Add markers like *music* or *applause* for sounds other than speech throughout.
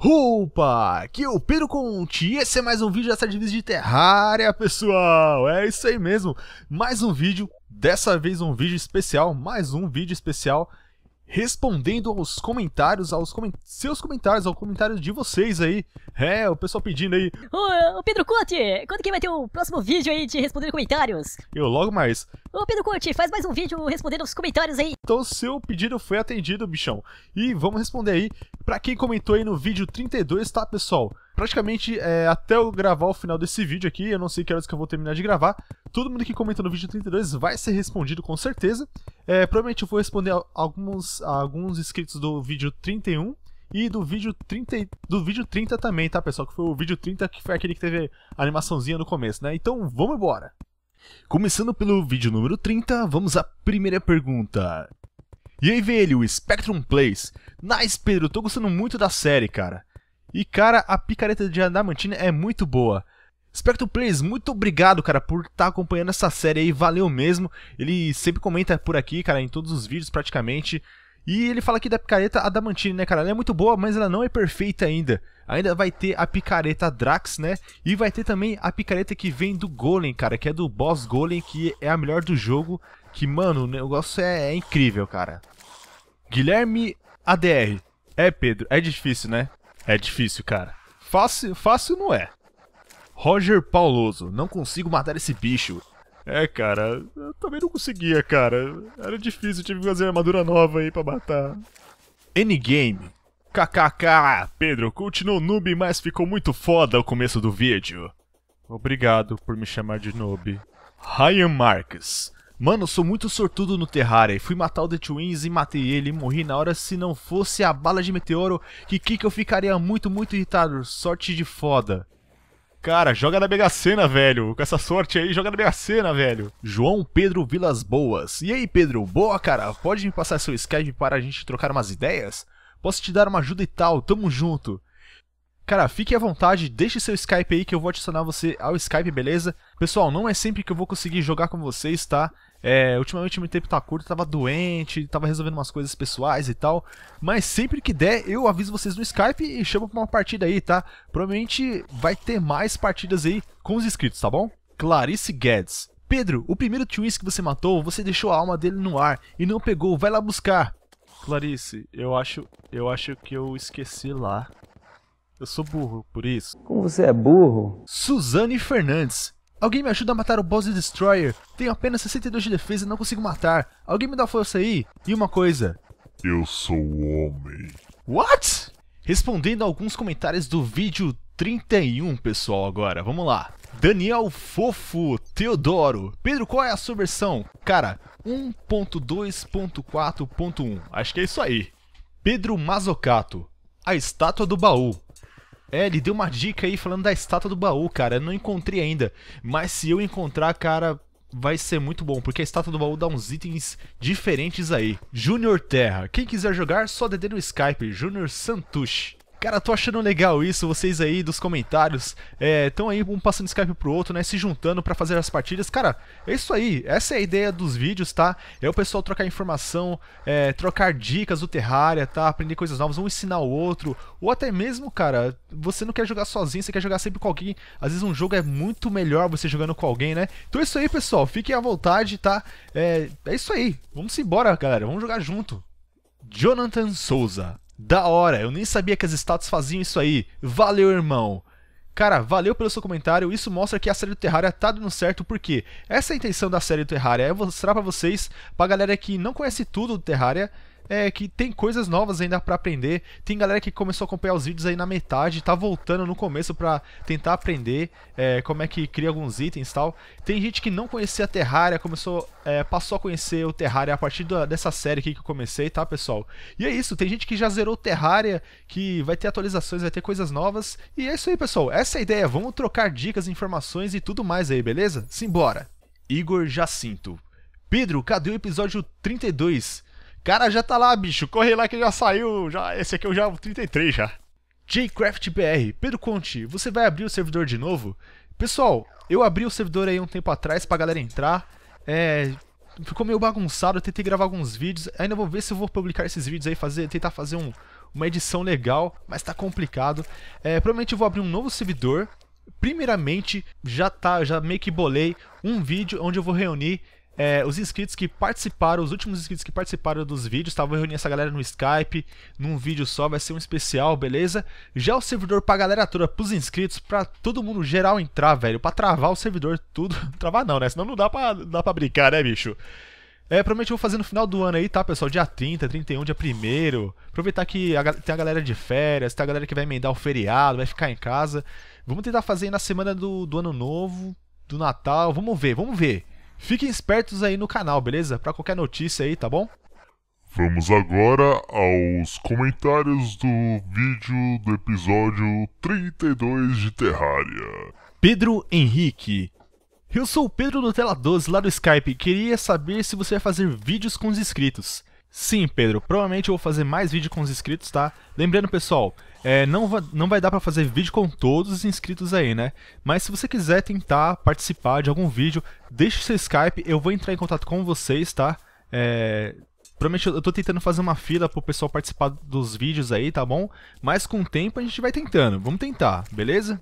Opa, aqui é o Pedro Conti esse é mais um vídeo dessa divisa de Terraria, pessoal, é isso aí mesmo, mais um vídeo, dessa vez um vídeo especial, mais um vídeo especial respondendo aos comentários, aos coment... seus comentários, ao comentário de vocês aí. É, o pessoal pedindo aí. Ô, ô Pedro Conte, quando que vai ter o próximo vídeo aí de responder comentários? Eu logo mais. Ô Pedro Conte, faz mais um vídeo respondendo os comentários aí. Então seu pedido foi atendido, bichão. E vamos responder aí para quem comentou aí no vídeo 32, tá, pessoal? praticamente é, até eu gravar o final desse vídeo aqui, eu não sei que horas que eu vou terminar de gravar, todo mundo que comenta no vídeo 32 vai ser respondido com certeza. É, provavelmente eu vou responder a alguns, a alguns inscritos do vídeo 31 e do vídeo 30, do vídeo 30 também, tá pessoal? Que foi o vídeo 30 que foi aquele que teve a animaçãozinha no começo, né? Então vamos embora! Começando pelo vídeo número 30, vamos à primeira pergunta. E aí, velho, Spectrum Plays. Nice, Pedro, tô gostando muito da série, cara. E, cara, a picareta de Adamantina é muito boa. Spectrum Plays, muito obrigado, cara, por estar tá acompanhando essa série aí, valeu mesmo. Ele sempre comenta por aqui, cara, em todos os vídeos praticamente. E ele fala aqui da picareta Adamantine, né, cara? Ela é muito boa, mas ela não é perfeita ainda. Ainda vai ter a picareta Drax, né? E vai ter também a picareta que vem do Golem, cara, que é do boss Golem, que é a melhor do jogo. Que, mano, o negócio é, é incrível, cara. Guilherme ADR. É, Pedro, é difícil, né? É difícil, cara. Fácil, fácil não é. Roger Pauloso, não consigo matar esse bicho. É, cara, eu também não conseguia, cara. Era difícil, tive que fazer armadura nova aí pra matar. Endgame. KKK, Pedro, continuou noob, mas ficou muito foda o começo do vídeo. Obrigado por me chamar de noob. Ryan Marques. Mano, eu sou muito sortudo no Terraria. Fui matar o The Twins e matei ele e morri na hora. Se não fosse a bala de meteoro, que que eu ficaria muito, muito irritado. Sorte de foda. Cara, joga na Mega Sena, velho. Com essa sorte aí, joga na Mega Sena, velho. João Pedro Vilas Boas. E aí, Pedro? Boa, cara. Pode me passar seu Skype para a gente trocar umas ideias? Posso te dar uma ajuda e tal. Tamo junto. Cara, fique à vontade, deixe seu Skype aí que eu vou adicionar você ao Skype, beleza? Pessoal, não é sempre que eu vou conseguir jogar com vocês, tá? É, ultimamente meu tempo tá curto, tava doente, tava resolvendo umas coisas pessoais e tal. Mas sempre que der, eu aviso vocês no Skype e chamo pra uma partida aí, tá? Provavelmente vai ter mais partidas aí com os inscritos, tá bom? Clarice Guedes. Pedro, o primeiro twist que você matou, você deixou a alma dele no ar e não pegou, vai lá buscar. Clarice, eu acho, eu acho que eu esqueci lá. Eu sou burro, por isso. Como você é burro? Suzane Fernandes. Alguém me ajuda a matar o Boss Destroyer. Tenho apenas 62 de defesa e não consigo matar. Alguém me dá força aí? E uma coisa. Eu sou o homem. What? Respondendo a alguns comentários do vídeo 31, pessoal, agora. Vamos lá. Daniel Fofo Teodoro. Pedro, qual é a sua versão? Cara, 1.2.4.1. Acho que é isso aí. Pedro Mazocato. A estátua do baú. É, ele deu uma dica aí falando da estátua do baú, cara. Eu não encontrei ainda. Mas se eu encontrar, cara, vai ser muito bom, porque a estátua do baú dá uns itens diferentes aí. Junior Terra. Quem quiser jogar, só DD no Skype. Junior Santush. Cara, tô achando legal isso, vocês aí dos comentários estão é, aí um passando Skype pro outro, né, se juntando para fazer as partidas. Cara, é isso aí, essa é a ideia dos vídeos, tá? É o pessoal trocar informação, é, trocar dicas do Terraria, tá? Aprender coisas novas, um ensinar o outro. Ou até mesmo, cara, você não quer jogar sozinho, você quer jogar sempre com alguém. Às vezes um jogo é muito melhor você jogando com alguém, né? Então é isso aí, pessoal, fiquem à vontade, tá? É, é isso aí, vamos embora, galera, vamos jogar junto. Jonathan Souza da hora, eu nem sabia que as estátuas faziam isso aí. Valeu, irmão. Cara, valeu pelo seu comentário. Isso mostra que a série do Terraria tá dando certo, porque essa é a intenção da série do Terraria é mostrar para vocês, pra galera que não conhece tudo do Terraria, é que tem coisas novas ainda para aprender. Tem galera que começou a acompanhar os vídeos aí na metade, tá voltando no começo para tentar aprender é, como é que cria alguns itens e tal. Tem gente que não conhecia a Terraria, começou, é, passou a conhecer o Terraria a partir da, dessa série aqui que eu comecei, tá, pessoal? E é isso, tem gente que já zerou Terraria, que vai ter atualizações, vai ter coisas novas. E é isso aí, pessoal. Essa é a ideia. Vamos trocar dicas, informações e tudo mais aí, beleza? Simbora! Igor Jacinto. Pedro, cadê o episódio 32? Cara, já tá lá, bicho. Corre lá que já saiu. Já, esse aqui eu já 33 já. JCraftBR, Pedro Conte, você vai abrir o servidor de novo? Pessoal, eu abri o servidor aí um tempo atrás pra galera entrar. É, ficou meio bagunçado, eu tentei gravar alguns vídeos. Ainda vou ver se eu vou publicar esses vídeos aí, fazer, tentar fazer um, uma edição legal, mas tá complicado. É, provavelmente eu vou abrir um novo servidor. Primeiramente, já tá, já meio que bolei um vídeo onde eu vou reunir é, os inscritos que participaram, os últimos inscritos que participaram dos vídeos, tá? Vou reunir essa galera no Skype, num vídeo só, vai ser um especial, beleza? Já o servidor pra galera toda, pros inscritos, pra todo mundo geral entrar, velho, pra travar o servidor tudo. *laughs* travar não, né? Senão não dá pra, dá pra brincar, né, bicho? É, provavelmente eu vou fazer no final do ano aí, tá, pessoal? Dia 30, 31, dia 1 Aproveitar que a, tem a galera de férias, tem a galera que vai emendar o feriado, vai ficar em casa. Vamos tentar fazer aí na semana do, do ano novo, do Natal. Vamos ver, vamos ver. Fiquem espertos aí no canal, beleza? Pra qualquer notícia aí, tá bom? Vamos agora aos comentários do vídeo do episódio 32 de Terraria. Pedro Henrique. Eu sou o Pedro do Tela 12 lá do Skype e queria saber se você vai fazer vídeos com os inscritos. Sim, Pedro, provavelmente eu vou fazer mais vídeo com os inscritos, tá? Lembrando, pessoal, é, não, va não vai dar para fazer vídeo com todos os inscritos aí, né? Mas se você quiser tentar participar de algum vídeo, deixe seu Skype, eu vou entrar em contato com vocês, tá? É, Provavelmente eu tô tentando fazer uma fila pro pessoal participar dos vídeos aí, tá bom? Mas com o tempo a gente vai tentando, vamos tentar, beleza?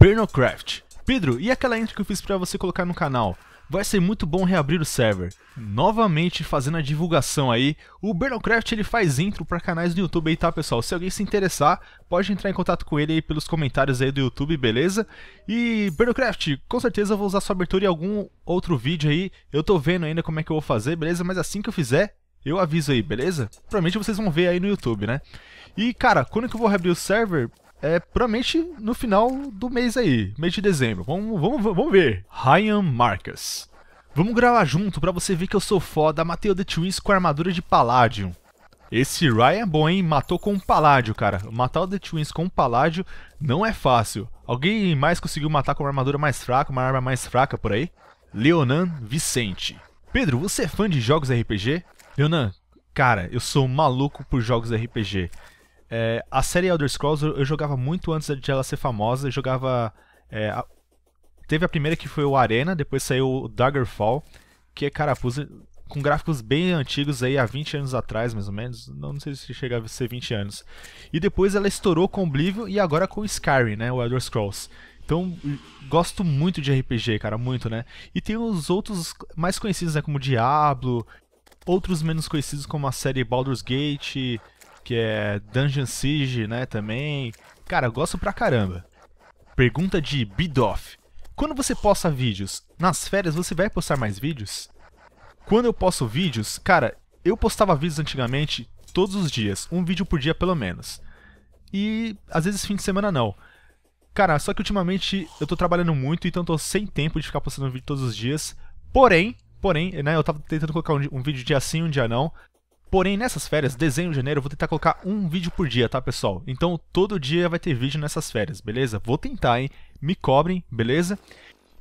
Burnocraft. Pedro, e aquela intro que eu fiz pra você colocar no canal? vai ser muito bom reabrir o server. Novamente fazendo a divulgação aí, o Bernocraft ele faz intro para canais do YouTube aí, tá, pessoal? Se alguém se interessar, pode entrar em contato com ele aí pelos comentários aí do YouTube, beleza? E Bernocraft, com certeza eu vou usar sua abertura em algum outro vídeo aí. Eu tô vendo ainda como é que eu vou fazer, beleza? Mas assim que eu fizer, eu aviso aí, beleza? Provavelmente vocês vão ver aí no YouTube, né? E, cara, quando que eu vou reabrir o server? é, provavelmente no final do mês aí, mês de dezembro. Vamos, vamos, vamos ver. Ryan Marcus. Vamos gravar junto pra você ver que eu sou foda, matei o The Twins com armadura de Paládio. Esse Ryan é bom, hein? Matou com um paládio, cara. Matar o The Twins com um paládio não é fácil. Alguém mais conseguiu matar com uma armadura mais fraca, uma arma mais fraca por aí? Leonan Vicente. Pedro, você é fã de jogos RPG? Leonan, cara, eu sou maluco por jogos RPG. É, a série Elder Scrolls eu, eu, jogava muito antes de ela ser famosa. Eu jogava. É, a, teve a primeira que foi o Arena, depois saiu o Daggerfall, que é, carapuza, com gráficos bem antigos aí, há 20 anos atrás, mais ou menos. Não, não sei se chegava a ser 20 anos. E depois ela estourou com Oblivion e agora com Skyrim, né? O Elder Scrolls. Então, gosto muito de RPG, cara, muito, né? E tem os outros mais conhecidos, né? Como Diablo, outros menos conhecidos, como a série Baldur's Gate que é Dungeon Siege, né, também. Cara, gosto pra caramba. Pergunta de Bidoff. Quando você posta vídeos, nas férias você vai postar mais vídeos? Quando eu posto vídeos, cara, eu postava vídeos antigamente todos os dias, um vídeo por dia pelo menos. E às vezes fim de semana não. Cara, só que ultimamente eu tô trabalhando muito, então tô sem tempo de ficar postando vídeo todos os dias. Porém, porém, né, eu tava tentando colocar um, um vídeo dia sim, um dia não. Porém, nessas férias, dezembro e janeiro, eu vou tentar colocar um vídeo por dia, tá, pessoal? Então, todo dia vai ter vídeo nessas férias, beleza? Vou tentar, hein? Me cobrem, beleza?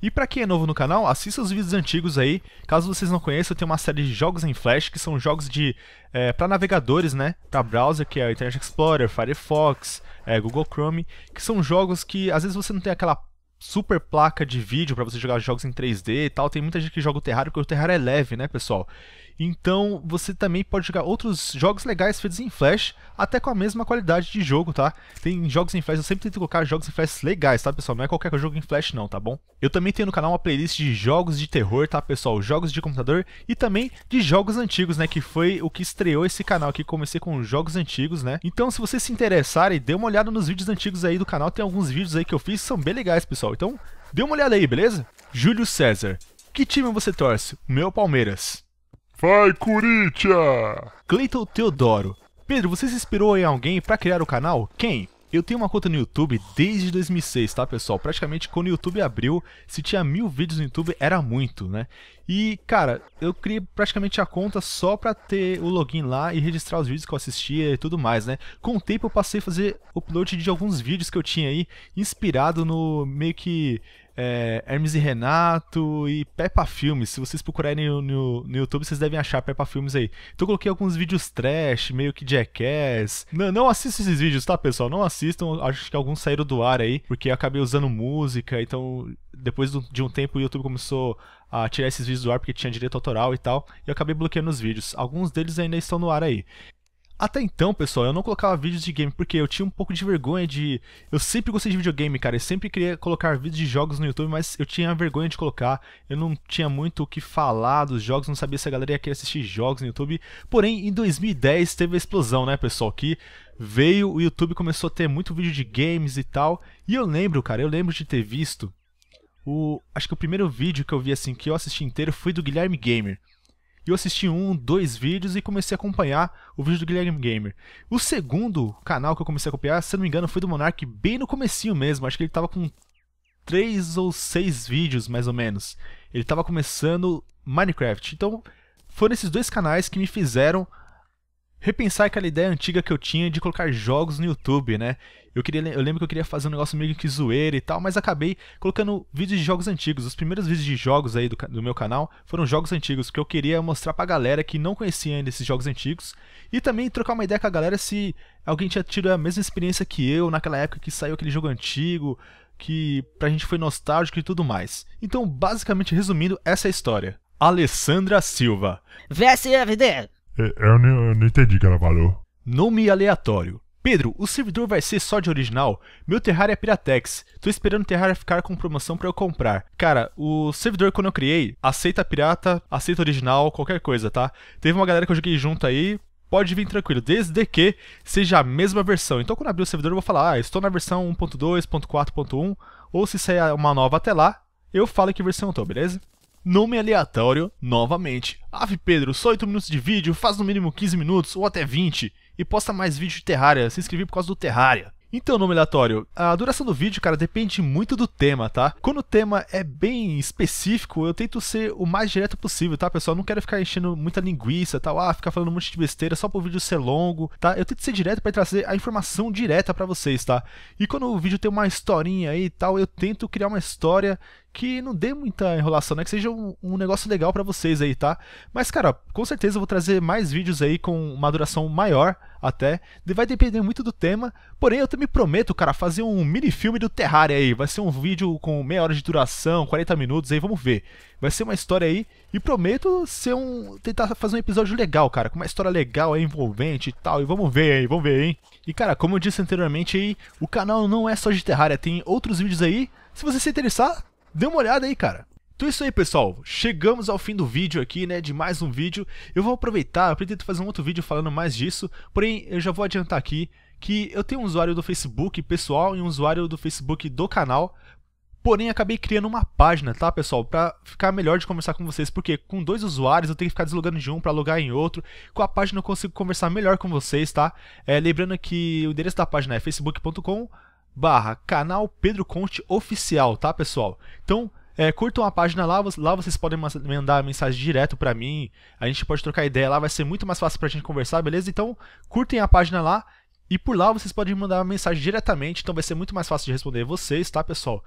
E para quem é novo no canal, assista os vídeos antigos aí. Caso vocês não conheçam, eu tenho uma série de jogos em Flash, que são jogos de é, para navegadores, né? Para browser, que é o Internet Explorer, Firefox, é, Google Chrome, que são jogos que às vezes você não tem aquela super placa de vídeo para você jogar jogos em 3D e tal. Tem muita gente que joga o Terraria porque o Terraria é leve, né, pessoal? Então você também pode jogar outros jogos legais feitos em Flash, até com a mesma qualidade de jogo, tá? Tem jogos em Flash, eu sempre tento colocar jogos em Flash legais, tá pessoal? Não é qualquer jogo em Flash não, tá bom? Eu também tenho no canal uma playlist de jogos de terror, tá pessoal? Jogos de computador e também de jogos antigos, né? Que foi o que estreou esse canal aqui, comecei com jogos antigos, né? Então se vocês se interessarem, dê uma olhada nos vídeos antigos aí do canal, tem alguns vídeos aí que eu fiz que são bem legais, pessoal. Então dê uma olhada aí, beleza? Júlio César, que time você torce? O meu Palmeiras. Vai, Corinthians! Cleiton Teodoro. Pedro, você se inspirou em alguém para criar o canal? Quem? Eu tenho uma conta no YouTube desde 2006, tá, pessoal? Praticamente quando o YouTube abriu, se tinha mil vídeos no YouTube, era muito, né? E, cara, eu criei praticamente a conta só pra ter o login lá e registrar os vídeos que eu assistia e tudo mais, né? Com o tempo eu passei a fazer upload de alguns vídeos que eu tinha aí, inspirado no meio que é, Hermes e Renato e Peppa Filmes. Se vocês procurarem no, no, no, YouTube, vocês devem achar Peppa Filmes aí. Então eu coloquei alguns vídeos trash, meio que jackass. Não, não assistam esses vídeos, tá, pessoal? Não assistam. Acho que alguns saíram do ar aí, porque eu acabei usando música. Então, depois de um tempo, o YouTube começou a tirar esses vídeos do ar porque tinha direito autoral e tal. E eu acabei bloqueando os vídeos. Alguns deles ainda estão no ar aí. Até então, pessoal, eu não colocava vídeos de game porque eu tinha um pouco de vergonha de. Eu sempre gostei de videogame, cara. Eu sempre queria colocar vídeos de jogos no YouTube, mas eu tinha vergonha de colocar. Eu não tinha muito o que falar dos jogos, não sabia se a galera ia querer assistir jogos no YouTube. Porém, em 2010 teve a explosão, né, pessoal? Que veio, o YouTube começou a ter muito vídeo de games e tal. E eu lembro, cara, eu lembro de ter visto. O, acho que o primeiro vídeo que eu vi assim, que eu assisti inteiro, foi do Guilherme Gamer. E eu assisti um, dois vídeos e comecei a acompanhar o vídeo do Guilherme Gamer. O segundo canal que eu comecei a copiar, se não me engano, foi do Monark bem no comecinho mesmo. Acho que ele tava com três ou seis vídeos, mais ou menos. Ele tava começando Minecraft. Então, foram esses dois canais que me fizeram repensar aquela ideia antiga que eu tinha de colocar jogos no YouTube, né? Eu, queria, eu lembro que eu queria fazer um negócio meio que zoeira e tal, mas acabei colocando vídeos de jogos antigos. Os primeiros vídeos de jogos aí do, do meu canal foram jogos antigos, que eu queria mostrar pra galera que não conhecia ainda esses jogos antigos e também trocar uma ideia com a galera se alguém tinha tido a mesma experiência que eu naquela época que saiu aquele jogo antigo, que pra gente foi nostálgico e tudo mais. Então, basicamente resumindo, essa é a história. Alessandra Silva. VSFD, é, é, eu não, eu não entendi o que ela falou. Nome aleatório. Pedro, o servidor vai ser só de original? Meu Terraria é Piratex. Tô esperando o Terraria ficar com promoção para eu comprar. Cara, o servidor quando eu criei, aceita pirata, aceita original, qualquer coisa, tá? Teve uma galera que eu joguei junto aí, pode vir tranquilo, desde que seja a mesma versão. Então quando abrir o servidor eu vou falar, ah, estou na versão 1.2.4.1, ou se sair uma nova até lá, eu falo que versão eu tô, beleza? Nome aleatório, novamente. Ave Pedro, só 8 minutos de vídeo, faz no mínimo 15 minutos ou até 20. E posta mais vídeo de Terraria, se inscrevi por causa do Terraria. Então, nome aleatório, a duração do vídeo, cara, depende muito do tema, tá? Quando o tema é bem específico, eu tento ser o mais direto possível, tá, pessoal? Eu não quero ficar enchendo muita linguiça, tal, ah, ficar falando um monte de besteira só pro vídeo ser longo, tá? Eu tento ser direto para trazer a informação direta para vocês, tá? E quando o vídeo tem uma historinha aí e tal, eu tento criar uma história que não dê muita enrolação, né? Que seja um, um negócio legal para vocês aí, tá? Mas, cara, com certeza eu vou trazer mais vídeos aí com uma duração maior até. Vai depender muito do tema. Porém, eu também prometo, cara, fazer um mini filme do Terraria aí. Vai ser um vídeo com meia hora de duração, 40 minutos aí, vamos ver. Vai ser uma história aí. E prometo ser um. tentar fazer um episódio legal, cara. Com uma história legal aí, envolvente e tal. E vamos ver aí, vamos ver, hein? E cara, como eu disse anteriormente aí, o canal não é só de Terraria, tem outros vídeos aí. Se você se interessar, Dê uma olhada aí, cara. Então é isso aí, pessoal. Chegamos ao fim do vídeo aqui, né, de mais um vídeo. Eu vou aproveitar, eu pretendo fazer um outro vídeo falando mais disso, porém eu já vou adiantar aqui que eu tenho um usuário do Facebook pessoal e um usuário do Facebook do canal, porém acabei criando uma página, tá, pessoal, para ficar melhor de conversar com vocês, porque com dois usuários eu tenho que ficar deslogando de um para logar em outro. Com a página eu consigo conversar melhor com vocês, tá? É, lembrando que o endereço da página é facebook.com barra canal Pedro Conte Oficial, tá, pessoal? Então, é, curtam a página lá, lá vocês podem mandar mensagem direto para mim, a gente pode trocar ideia lá, vai ser muito mais fácil pra gente conversar, beleza? Então, curtem a página lá e por lá vocês podem mandar uma mensagem diretamente, então vai ser muito mais fácil de responder vocês, tá, pessoal?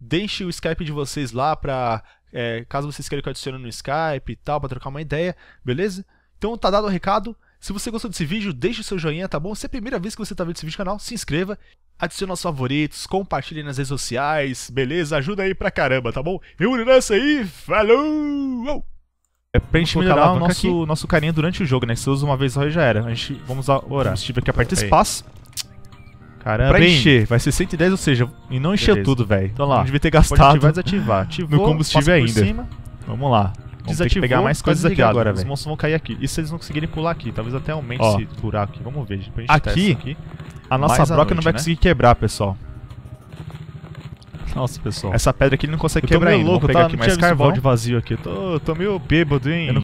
Deixe o Skype de vocês lá pra. É, caso vocês queiram que eu adicione no Skype e tal, pra trocar uma ideia, beleza? Então tá dado o recado. Se você gostou desse vídeo, deixe o seu joinha, tá bom? Se é a primeira vez que você tá vendo esse vídeo no canal, se inscreva Adicione aos favoritos, compartilhe nas redes sociais, beleza? Ajuda aí pra caramba, tá bom? Reúne nessa aí, falou! É pra gente melhorar o nosso, nosso carinha durante o jogo, né? Se usa uma vez só e já era. A gente, vamos orar Se tiver aqui, aperta espaço. Caramba, pra encher, vai ser 110, ou seja, e não encher Beleza. tudo, velho. Então lá, não devia ter gastado. ativar, desativar. Ativou, no combustível ainda. Vamos lá desativou, pegar mais tá coisas aqui agora, velho. Os monstros vão cair aqui. E se eles não conseguirem pular aqui? Talvez até aumente Ó. esse buraco aqui. Vamos ver. gente aqui, aqui, a nossa mais broca noite, não vai né? conseguir quebrar, pessoal. Nossa, pessoal. Essa pedra aqui ele não consegue quebrar ainda. Eu tô meio louco, tá? Aqui não mais tinha carvão. de vazio aqui. Eu tô, tô meio bêbado, hein?